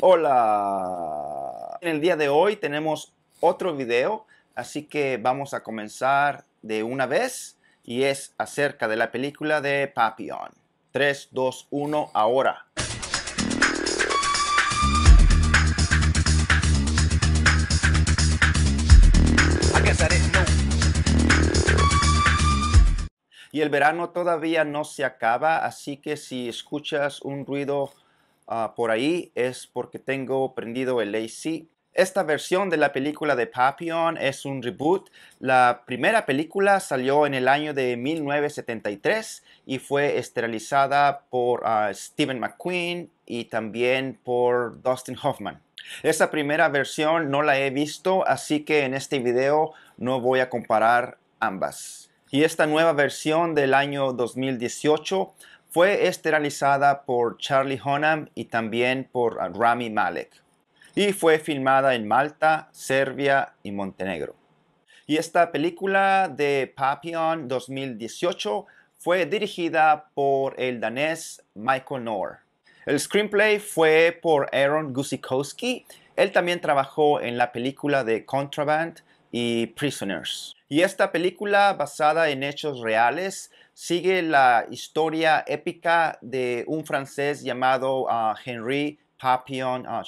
Hola, en el día de hoy tenemos otro video, así que vamos a comenzar de una vez y es acerca de la película de Papillon. 3, 2, 1, ahora. Y el verano todavía no se acaba, así que si escuchas un ruido Ah, por ahí es porque tengo prendido el AC. Esta versión de la película de Papillon es un reboot. La primera película salió en el año de 1973 y fue esterilizada por ah, Stephen McQueen y también por Dustin Hoffman. Esta primera versión no la he visto, así que en este video no voy a comparar ambas. Y esta nueva versión del año 2018 fue esterilizada por Charlie Hunnam y también por ah, Rami Malek. Y fue filmada en Malta, Serbia y Montenegro. Y esta película de Papillon 2018 fue dirigida por el danés Michael Knorr. El screenplay fue por Aaron Gusikowski. Él también trabajó en la película de Contraband y Prisoners. Y esta película, basada en hechos reales, sigue la historia épica de un francés llamado ah, Henri Papillon uh,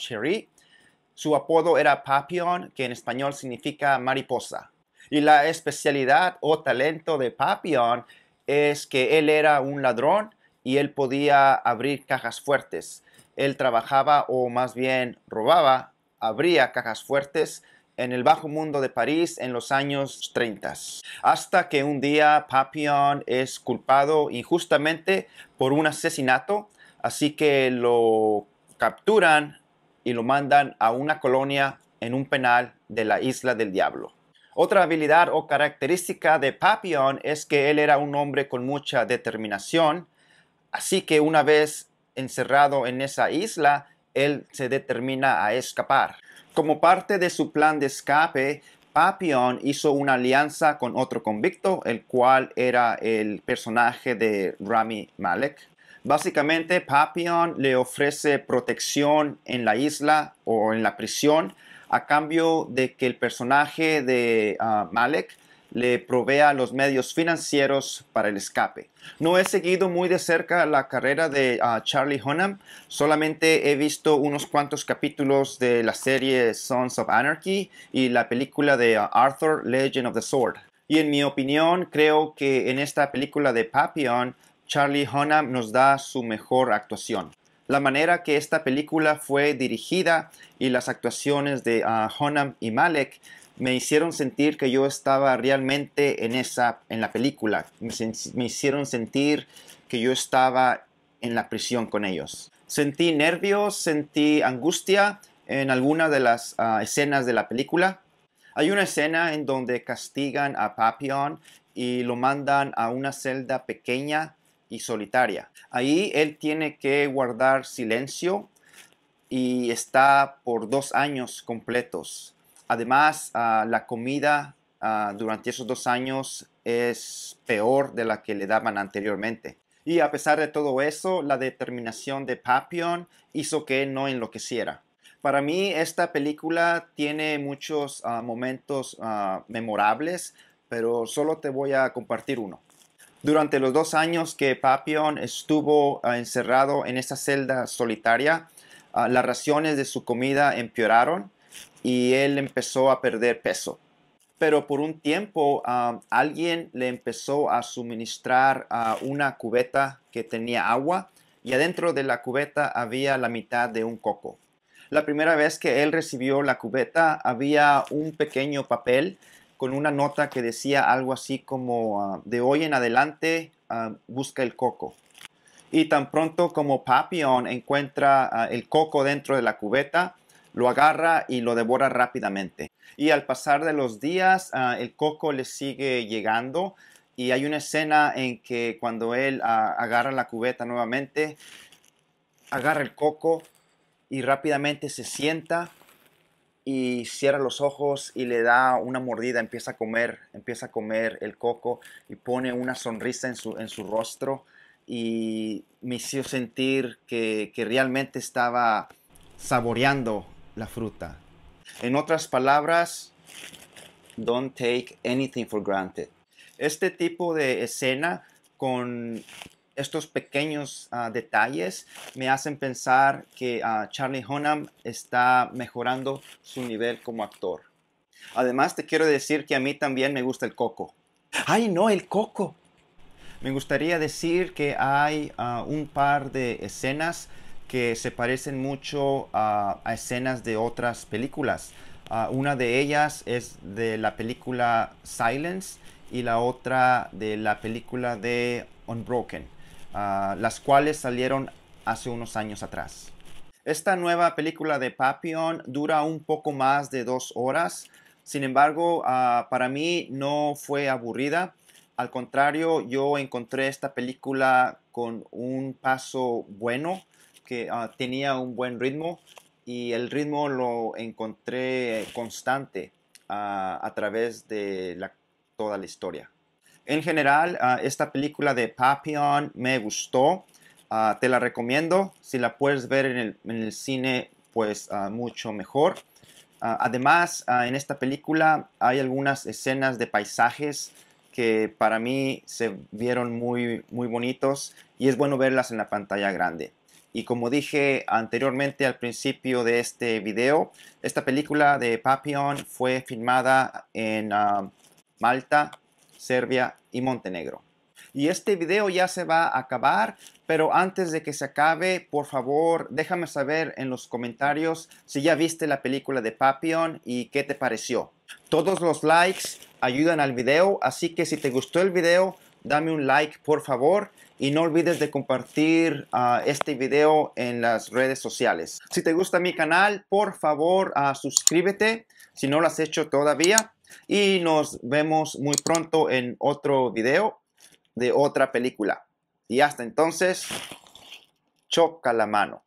Su apodo era Papillon, que en español significa mariposa. Y la especialidad o talento de Papillon es que él era un ladrón y él podía abrir cajas fuertes. Él trabajaba o más bien robaba, abría cajas fuertes en el bajo mundo de París en los años 30, hasta que un día Papillon es culpado injustamente por un asesinato, así que lo capturan y lo mandan a una colonia en un penal de la Isla del Diablo. Otra habilidad o característica de Papillon es que él era un hombre con mucha determinación, así que una vez encerrado en esa isla, él se determina a escapar. Como parte de su plan de escape, Papillon hizo una alianza con otro convicto, el cual era el personaje de Rami Malek. Básicamente, Papion le ofrece protección en la isla o en la prisión a cambio de que el personaje de ah, Malek le provea los medios financieros para el escape. No he seguido muy de cerca la carrera de ah, Charlie Hunnam, solamente he visto unos cuantos capítulos de la serie Sons of Anarchy y la película de ah, Arthur Legend of the Sword. Y en mi opinión, creo que en esta película de Papillon, Charlie Hunnam nos da su mejor actuación. La manera que esta película fue dirigida y las actuaciones de uh, Hunnam y Malek me hicieron sentir que yo estaba realmente en esa en la película me, hicieron sentir que yo estaba en la prisión con ellos sentí nervios sentí angustia en algunas de las ah, escenas de la película hay una escena en donde castigan a Papillon y lo mandan a una celda pequeña y solitaria. Ahí él tiene que guardar silencio y está por dos años completos además, ah, la comida ah, durante esos dos años es peor de la que le daban anteriormente. Y a pesar de todo eso, la determinación de Papillon hizo que no enloqueciera. Para mí, esta película tiene muchos ah, momentos memorables, pero solo te voy a compartir uno. Durante los dos años que Papillon estuvo encerrado en esa celda solitaria, las raciones de su comida empeoraron y él empezó a perder peso. Pero por un tiempo um, alguien le empezó a suministrar uh, una cubeta que tenía agua y adentro de la cubeta había la mitad de un coco. La primera vez que él recibió la cubeta había un pequeño papel con una nota que decía algo así como uh, de hoy en adelante um, busca el coco. Y tan pronto como Papillon encuentra uh, el coco dentro de la cubeta, lo agarra y lo devora rápidamente. Y al pasar de los días, ah, el coco le sigue llegando y hay una escena en que cuando él ah, agarra la cubeta nuevamente, agarra el coco y rápidamente se sienta y cierra los ojos y le da una mordida, empieza a comer, empieza a comer el coco y pone una sonrisa en su, en su rostro y me hizo sentir que, que realmente estaba saboreando la fruta. En otras palabras, don't take anything for granted. Este tipo de escena con estos pequeños ah, detalles me hacen pensar que ah, Charlie Hunnam está mejorando su nivel como actor. Además, te quiero decir que a mí también me gusta el coco. ¡Ay, no, el coco! Me gustaría decir que hay ah, un par de escenas que se parecen mucho a, escenas de otras películas. Ah, una de ellas es de la película Silence y la otra de la película de Unbroken, ah, las cuales salieron hace unos años atrás. Esta nueva película de Papillon dura un poco más de dos horas, sin embargo, ah, para mí no fue aburrida. Al contrario, yo encontré esta película con un paso bueno que ah, tenía un buen ritmo y el ritmo lo encontré constante ah, a través de toda la historia. En general, ah, esta película de Papillon me gustó. te la recomiendo. Si la puedes ver en el, cine, pues mucho mejor. además, en esta película hay algunas escenas de paisajes que para mí se vieron muy, muy bonitos y es bueno verlas en la pantalla grande. Y como dije anteriormente al principio de este video, esta película de Papillon fue filmada en ah, Malta, Serbia y Montenegro. Y este video ya se va a acabar, pero antes de que se acabe, por favor, déjame saber en los comentarios si ya viste la película de Papillon y qué te pareció. Todos los likes ayudan al video, así que si te gustó el video, dame un like, por favor y no olvides de compartir ah, este video en las redes sociales. Si te gusta mi canal, por favor ah, suscríbete si no lo has hecho todavía y nos vemos muy pronto en otro video de otra película. Y hasta entonces, choca la mano.